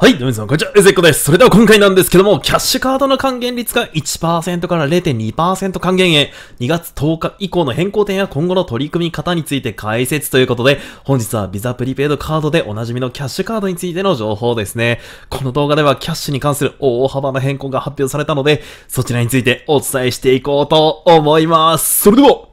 はい、どうも皆さん、こんにちは、エゼッコです。それでは今回なんですけども、キャッシュカードの還元率が1%から0.2%還元へ、2月10日以降の変更点や今後の取り組み方について解説ということで、本日はビザプリペイドカードでおなじみのキャッシュカードについての情報ですね。この動画ではキャッシュに関する大幅な変更が発表されたので、そちらについてお伝えしていこうと思います。それでは、行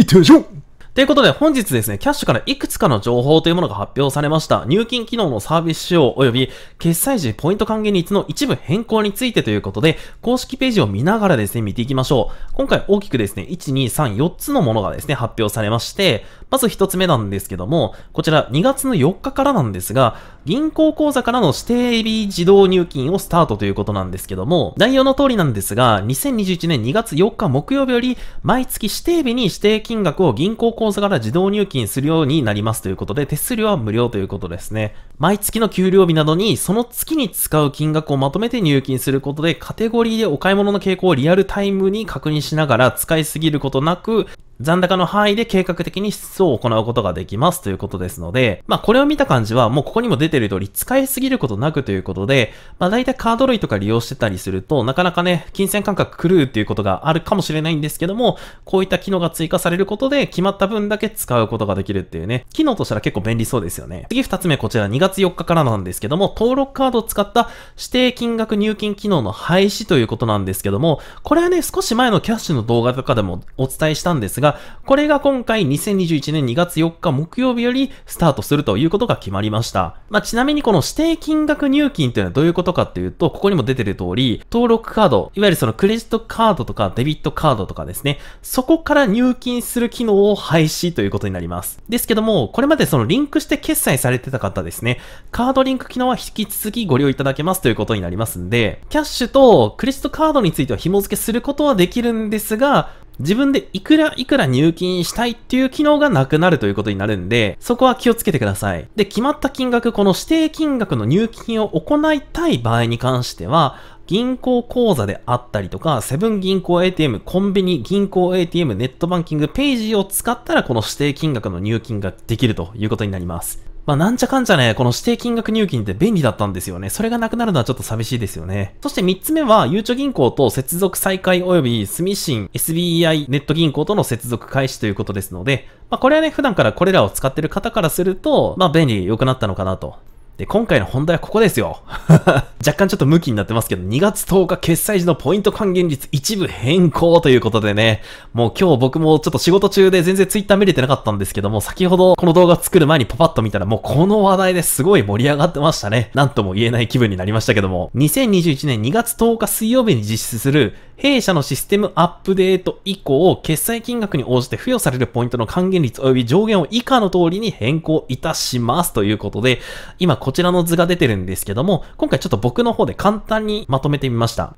ってみましょうということで本日ですね、キャッシュからいくつかの情報というものが発表されました。入金機能のサービス使用及び決済時ポイント還元率の一部変更についてということで、公式ページを見ながらですね、見ていきましょう。今回大きくですね、1、2、3、4つのものがですね、発表されまして、まず1つ目なんですけども、こちら2月の4日からなんですが、銀行口座からの指定日自動入金をスタートということなんですけども、内容の通りなんですが、2021年2月4日木曜日より、毎月指定日に指定金額を銀行口座から自動入金するようになりますということで、手数料は無料ということですね。毎月の給料日などに、その月に使う金額をまとめて入金することで、カテゴリーでお買い物の傾向をリアルタイムに確認しながら使いすぎることなく、残高の範囲で計画的に質を行うことができますということですので、まあこれを見た感じはもうここにも出てる通り使いすぎることなくということで、まあ大体カード類とか利用してたりするとなかなかね、金銭感覚狂うっていうことがあるかもしれないんですけども、こういった機能が追加されることで決まった分だけ使うことができるっていうね、機能としたら結構便利そうですよね。次2つ目こちら2月4日からなんですけども、登録カードを使った指定金額入金機能の廃止ということなんですけども、これはね、少し前のキャッシュの動画とかでもお伝えしたんですが、が、これが今回2021年2月4日木曜日よりスタートするということが決まりました。まあ、ちなみにこの指定金額入金というのはどういうことかっていうと、ここにも出てる通り、登録カード、いわゆるそのクレジットカードとかデビットカードとかですね、そこから入金する機能を廃止ということになります。ですけども、これまでそのリンクして決済されてた方ですね、カードリンク機能は引き続きご利用いただけますということになりますんで、キャッシュとクレジットカードについては紐付けすることはできるんですが、自分でいくらいくら入金したいっていう機能がなくなるということになるんで、そこは気をつけてください。で、決まった金額、この指定金額の入金を行いたい場合に関しては、銀行口座であったりとか、セブン銀行 ATM、コンビニ、銀行 ATM、ネットバンキング、ページを使ったらこの指定金額の入金ができるということになります。まあ、なんちゃかんちゃね、この指定金額入金って便利だったんですよね。それがなくなるのはちょっと寂しいですよね。そして3つ目は、ゆうちょ銀行と接続再開及び、住信 SBI ネット銀行との接続開始ということですので、まあ、これはね、普段からこれらを使ってる方からすると、まあ、便利良くなったのかなと。で、今回の本題はここですよ。若干ちょっとムキになってますけど、2月10日決済時のポイント還元率一部変更ということでね、もう今日僕もちょっと仕事中で全然 Twitter 見れてなかったんですけども、先ほどこの動画作る前にパパッと見たらもうこの話題ですごい盛り上がってましたね。なんとも言えない気分になりましたけども、2021年2月10日水曜日に実施する弊社のシステムアップデート以降、決済金額に応じて付与されるポイントの還元率及び上限を以下の通りに変更いたしますということで、今こちらの図が出てるんですけども、今回ちょっと僕の方で簡単にまとめてみました。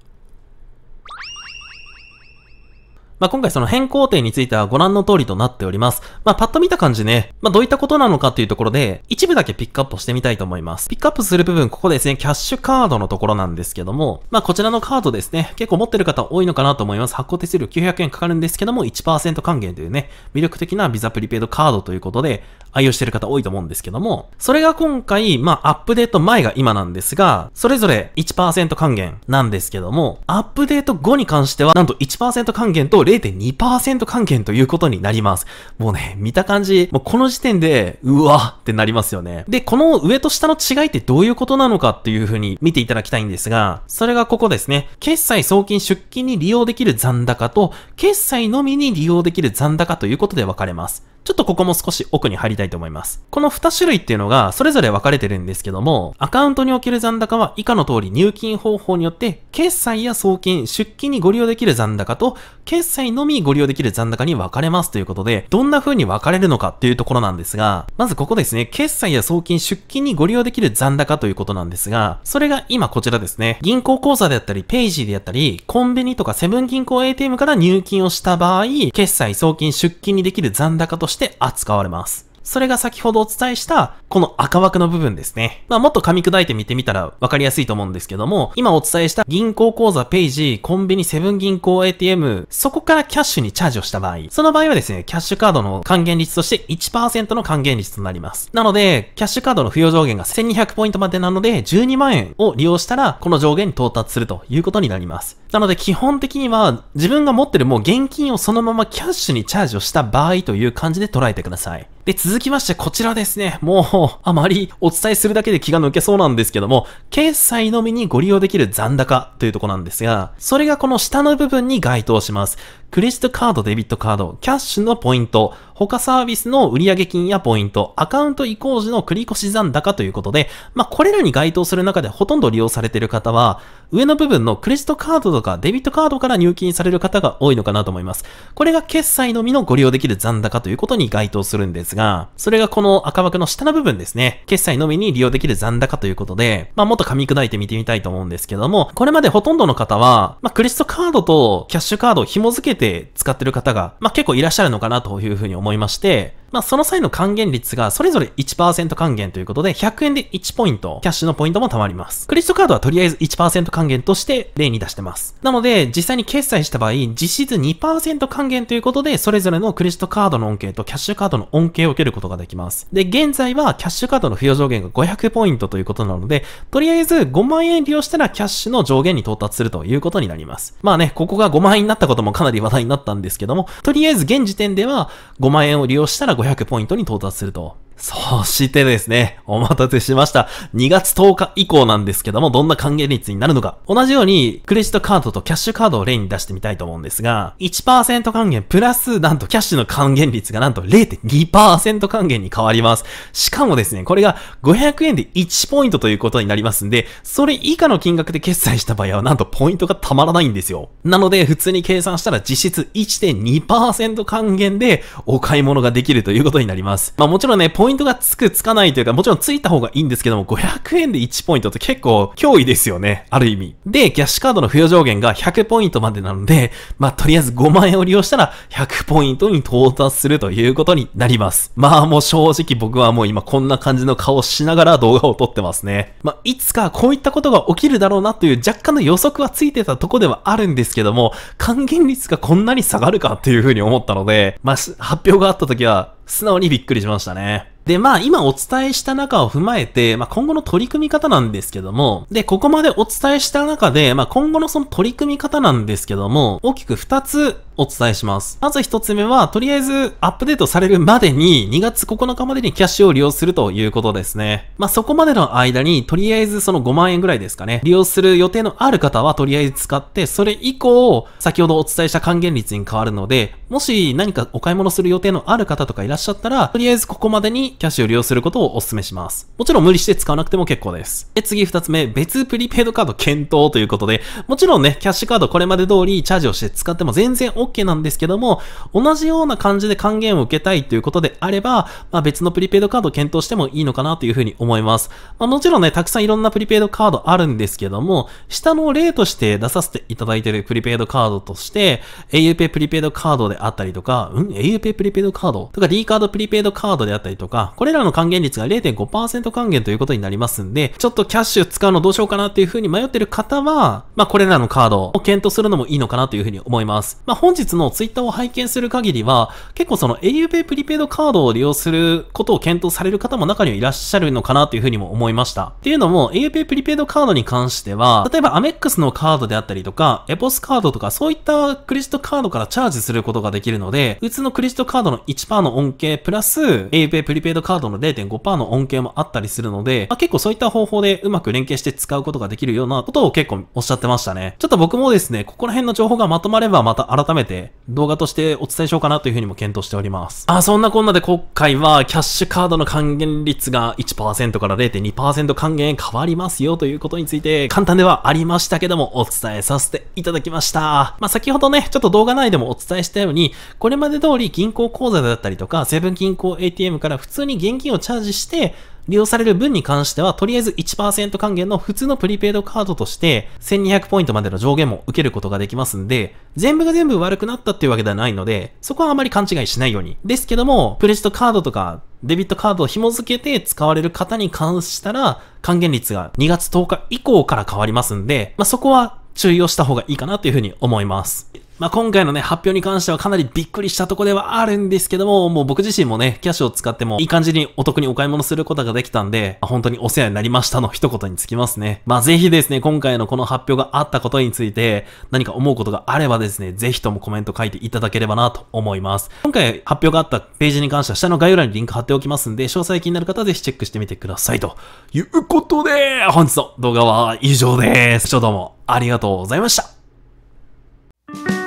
まあ、今回その変更点についてはご覧の通りとなっております。まあ、パッと見た感じね、まあ、どういったことなのかっていうところで、一部だけピックアップしてみたいと思います。ピックアップする部分、ここですね、キャッシュカードのところなんですけども、まあ、こちらのカードですね、結構持ってる方多いのかなと思います。発行手数料900円かかるんですけども、1%還元というね、魅力的なビザプリペイドカードということで、愛用している方多いと思うんですけども、それが今回、まあ、アップデート前が今なんですが、それぞれ1%還元なんですけども、アップデート後に関しては、なんと1%還元と0.2%還元ということになります。もうね、見た感じ、もうこの時点で、うわってなりますよね。で、この上と下の違いってどういうことなのかっていう風に見ていただきたいんですが、それがここですね。決済送金出金に利用できる残高と、決済のみに利用できる残高ということで分かれます。ちょっとここも少し奥に入りたいと思います。この2種類っていうのがそれぞれ分かれてるんですけども、アカウントにおける残高は以下の通り入金方法によって、決済や送金、出金にご利用できる残高と、決済のみご利用できる残高に分かれますということで、どんな風に分かれるのかっていうところなんですが、まずここですね、決済や送金、出金にご利用できる残高ということなんですが、それが今こちらですね、銀行口座であったり、ページであったり、コンビニとかセブン銀行 ATM から入金をした場合、決済、送金、出金にできる残高としてして扱われます。それが先ほどお伝えした、この赤枠の部分ですね。まあ、もっと噛み砕いてみてみたら分かりやすいと思うんですけども、今お伝えした銀行口座ページ、コンビニセブン銀行 ATM、そこからキャッシュにチャージをした場合、その場合はですね、キャッシュカードの還元率として1%の還元率となります。なので、キャッシュカードの付与上限が1200ポイントまでなので、12万円を利用したら、この上限に到達するということになります。なので基本的には自分が持ってるもう現金をそのままキャッシュにチャージをした場合という感じで捉えてください。で、続きましてこちらですね。もう、あまりお伝えするだけで気が抜けそうなんですけども、決済のみにご利用できる残高というとこなんですが、それがこの下の部分に該当します。クレジットカード、デビットカード、キャッシュのポイント、他サービスの売上金やポイント、アカウント移行時の繰越残高ということで、まあ、これらに該当する中でほとんど利用されている方は、上の部分のクレジットカードとかデビットカードから入金される方が多いのかなと思います。これが決済のみのご利用できる残高ということに該当するんですが、それがこの赤枠の下の部分ですね。決済のみに利用できる残高ということで、まあもっと噛み砕いて見てみたいと思うんですけども、これまでほとんどの方は、まあクレジットカードとキャッシュカードを紐付けて使ってる方が、まあ結構いらっしゃるのかなというふうに思いまして、まあ、その際の還元率がそれぞれ1%還元ということで、100円で1ポイント、キャッシュのポイントも貯まります。クレジットカードはとりあえず1%還元として例に出してます。なので、実際に決済した場合、実質2%還元ということで、それぞれのクレジットカードの恩恵とキャッシュカードの恩恵を受けることができます。で、現在はキャッシュカードの付与上限が500ポイントということなので、とりあえず5万円利用したらキャッシュの上限に到達するということになります。まあね、ここが5万円になったこともかなり話題になったんですけども、とりあえず現時点では5万円を利用したら500 500ポイントに到達すると。そしてですね、お待たせしました。2月10日以降なんですけども、どんな還元率になるのか。同じように、クレジットカードとキャッシュカードを例に出してみたいと思うんですが、1%還元プラス、なんとキャッシュの還元率がなんと0.2%還元に変わります。しかもですね、これが500円で1ポイントということになりますんで、それ以下の金額で決済した場合は、なんとポイントがたまらないんですよ。なので、普通に計算したら実質1.2%還元でお買い物ができるということになります。まあもちろんね、ポイポイントがつくつかないというか、もちろんついた方がいいんですけども、500円で1ポイントって結構脅威ですよね。ある意味。で、キャッシュカードの付与上限が100ポイントまでなので、まあ、とりあえず5万円を利用したら100ポイントに到達するということになります。まあもう正直僕はもう今こんな感じの顔をしながら動画を撮ってますね。まあ、いつかこういったことが起きるだろうなという若干の予測はついてたとこではあるんですけども、還元率がこんなに下がるかっていう風に思ったので、まあ、発表があった時は素直にびっくりしましたね。で、まあ今お伝えした中を踏まえて、まあ今後の取り組み方なんですけども、で、ここまでお伝えした中で、まあ今後のその取り組み方なんですけども、大きく2つお伝えします。まず1つ目は、とりあえずアップデートされるまでに、2月9日までにキャッシュを利用するということですね。まあそこまでの間に、とりあえずその5万円ぐらいですかね、利用する予定のある方はとりあえず使って、それ以降、先ほどお伝えした還元率に変わるので、もし何かお買い物する予定のある方とかいらっしゃったら、とりあえずここまでにキャッシュを利用することをお勧めします。もちろん無理して使わなくても結構です。で、次2つ目、別プリペイドカード検討ということで、もちろんね、キャッシュカードこれまで通りチャージをして使っても全然 OK なんですけども、同じような感じで還元を受けたいということであれば、まあ、別のプリペイドカードを検討してもいいのかなというふうに思います。まあ、もちろんね、たくさんいろんなプリペイドカードあるんですけども、下の例として出させていただいているプリペイドカードとして、auPay プリペイドカードであったりとか、うん ?auPay プリペイドカードとか D カードプリペイドカードであったりとか、これらの還元率が0.5%還元ということになりますんで、ちょっとキャッシュ使うのどうしようかなっていう風に迷ってる方は、まあ、これらのカードを検討するのもいいのかなという風に思います。まあ、本日のツイッターを拝見する限りは、結構その auPay プリペイドカードを利用することを検討される方も中にはいらっしゃるのかなという風にも思いました。っていうのも、auPay プリペイドカードに関しては、例えばアメックスのカードであったりとか、エポスカードとか、そういったクレジットカードからチャージすることができるので、普通のクレジットカードの1%の恩恵プラス、auPay プリペイドドカードの0.5%の恩恵もあったりするので、まあ、結構そういった方法でうまく連携して使うことができるようなことを結構おっしゃってましたね。ちょっと僕もですね、ここら辺の情報がまとまればまた改めて動画としてお伝えしようかなというふうにも検討しております。あ、そんなこんなで今回はキャッシュカードの還元率が1%から0.2%還元変わりますよということについて簡単ではありましたけどもお伝えさせていただきました。まあ、先ほどね、ちょっと動画内でもお伝えしたように、これまで通り銀行口座だったりとか、セブン銀行 ATM から普通に現金をチャージして、利用される分に関しては、とりあえず1%還元の普通のプリペイドカードとして、1200ポイントまでの上限も受けることができますんで、全部が全部悪くなったっていうわけではないので、そこはあまり勘違いしないように。ですけども、クレジットカードとか、デビットカードを紐付けて使われる方に関したら、還元率が2月10日以降から変わりますんで、まあ、そこは注意をした方がいいかなというふうに思います。まあ、今回のね、発表に関してはかなりびっくりしたとこではあるんですけども、もう僕自身もね、キャッシュを使ってもいい感じにお得にお買い物することができたんで、本当にお世話になりましたの一言につきますね。まぜひですね、今回のこの発表があったことについて、何か思うことがあればですね、ぜひともコメント書いていただければなと思います。今回発表があったページに関しては下の概要欄にリンク貼っておきますんで、詳細気になる方はぜひチェックしてみてください。ということで、本日の動画は以上です。どうもありがとうございました。